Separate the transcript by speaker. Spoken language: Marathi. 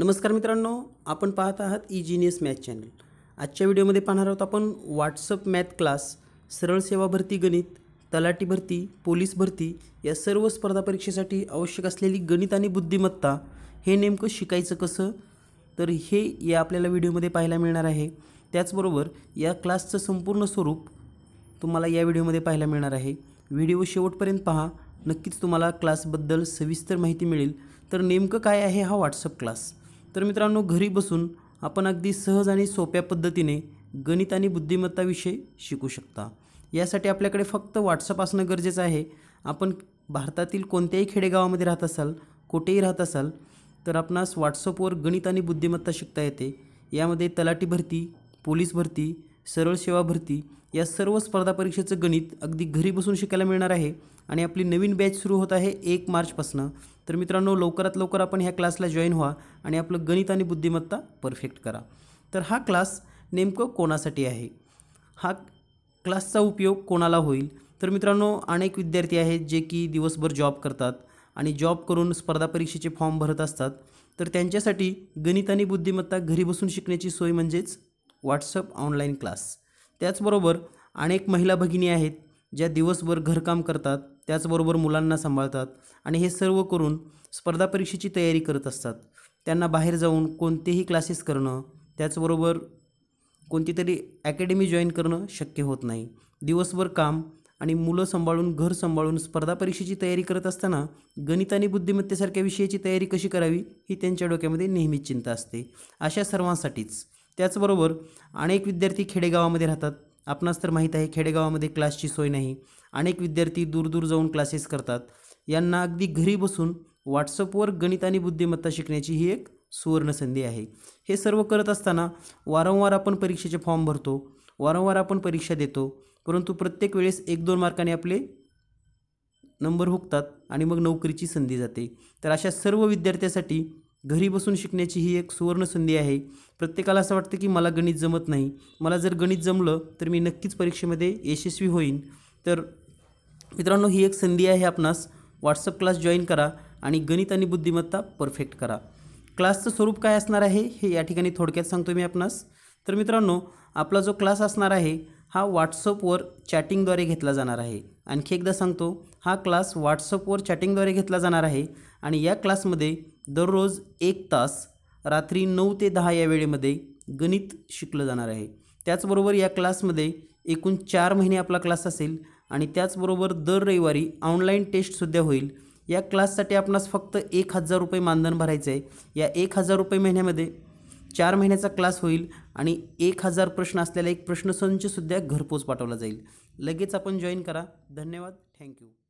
Speaker 1: नमस्कार मित्रांनो आपण पाहत आहात ई मॅथ चॅनल आजच्या व्हिडिओमध्ये पाहणार आहोत आपण व्हॉट्सअप मॅथ क्लास सरळ सेवा भरती गणित तलाठी भरती पोलीस भरती या सर्व स्पर्धा परीक्षेसाठी आवश्यक असलेली गणित आणि बुद्धिमत्ता हे नेमकं शिकायचं कसं तर हे या आपल्याला व्हिडिओमध्ये पाहायला मिळणार आहे त्याचबरोबर या क्लासचं संपूर्ण स्वरूप तुम्हाला या व्हिडिओमध्ये पाहायला मिळणार आहे व्हिडिओ शेवटपर्यंत पहा नक्कीच तुम्हाला क्लासबद्दल सविस्तर माहिती मिळेल तर नेमकं काय आहे हा व्हॉट्सअप क्लास तर मित्रांनो घरी बसून आपण अगदी सहज आणि सोप्या पद्धतीने गणित आणि बुद्धिमत्ताविषयी शिकू शकता यासाठी आपल्याकडे फक्त व्हॉट्सअप असणं गरजेचं आहे आपण भारतातील कोणत्याही खेडेगावामध्ये राहत असाल कुठेही राहत असाल तर आपणास व्हॉट्सअपवर गणित आणि बुद्धिमत्ता शिकता येते यामध्ये तलाठी भरती पोलीस भरती सरळ सेवा भरती या सर्व स्पर्धा परीक्षेचं गणित अगदी घरी बसून शिकायला मिळणार आहे आणि आपली नवीन बॅच सुरू होत आहे एक मार्चपासनं तर मित्रांनो लवकरात लवकर आपण ह्या क्लासला जॉईन व्हा आणि आपलं गणित आणि बुद्धिमत्ता परफेक्ट करा तर हा क्लास नेमकं कोणासाठी आहे हा क्लासचा उपयोग कोणाला होईल तर मित्रांनो अनेक विद्यार्थी आहेत जे की दिवसभर जॉब करतात आणि जॉब करून स्पर्धा परीक्षेचे फॉर्म भरत असतात तर त्यांच्यासाठी गणित आणि बुद्धिमत्ता घरी बसून शिकण्याची सोय म्हणजेच व्हॉट्सअप ऑनलाईन क्लास त्याचबरोबर अनेक महिला भगिनी आहेत ज्या दिवसभर घरकाम करतात त्याचबरोबर मुलांना सांभाळतात आणि हे सर्व करून स्पर्धा परीक्षेची तयारी करत असतात त्यांना बाहेर जाऊन कोणतेही क्लासेस करणं त्याचबरोबर कोणती तरी अकॅडमी जॉईन करणं शक्य होत नाही दिवसभर काम आणि मुलं सांभाळून घर सांभाळून स्पर्धा परीक्षेची तयारी करत असताना गणित आणि बुद्धिमत्तेसारख्या विषयाची तयारी कशी करावी ही त्यांच्या डोक्यामध्ये नेहमीच चिंता असते अशा सर्वांसाठीच त्याचबरोबर अनेक विद्यार्थी खेडेगावामध्ये राहतात आपणास तर माहीत आहे खेडेगावामध्ये क्लासची सोय नाही अनेक विद्यार्थी दूरदूर जाऊन क्लासेस करतात यांना अगदी घरी बसून व्हॉट्सअपवर गणित आणि बुद्धिमत्ता शिकण्याची ही एक सुवर्ण संधी आहे हे सर्व करत असताना वारंवार आपण परीक्षेचे फॉर्म भरतो वारंवार आपण परीक्षा देतो परंतु प्रत्येक वेळेस एक दोन मार्काने आपले नंबर हुकतात आणि मग नोकरीची संधी जाते तर अशा सर्व विद्यार्थ्यासाठी घरी बसून शिकण्याची ही एक सुवर्ण संधी आहे प्रत्येकाला असं वाटतं की मला गणित जमत नाही मला जर गणित जमलं तर मी नक्कीच परीक्षेमध्ये यशस्वी होईन तर मित्रांनो ही एक संधी आहे आपणास व्हॉट्सअप क्लास जॉईन करा आणि गणित आणि बुद्धिमत्ता परफेक्ट करा क्लासचं स्वरूप काय असणार आहे हे या ठिकाणी थोडक्यात सांगतो मी आपणास तर मित्रांनो आपला जो क्लास असणार आहे हा व्हॉट्सअपवर चॅटिंगद्वारे घेतला जाणार आहे आणखी एकदा सांगतो हा क्लास व्हॉट्सअपवर चॅटिंगद्वारे घेतला जाणार आहे आणि या क्लासमध्ये दररोज एक तास रात्री नऊ ते दहा या वेळेमध्ये गणित शिकलं जाणार आहे त्याचबरोबर या क्लासमध्ये एकूण चार महिने आपला क्लास असेल आणि त्याचबरोबर दर रविवारी ऑनलाईन टेस्टसुद्धा होईल या क्लाससाठी आपणास फक्त एक हजार रुपये मानधन भरायचं आहे या एक हजार रुपये महिन्यामध्ये चार महिन्याचा क्लास होईल आणि एक हजार प्रश्न असलेला एक प्रश्नसंचसुद्धा घरपोच पाठवला जाईल लगेच आपण जॉईन करा धन्यवाद थँक्यू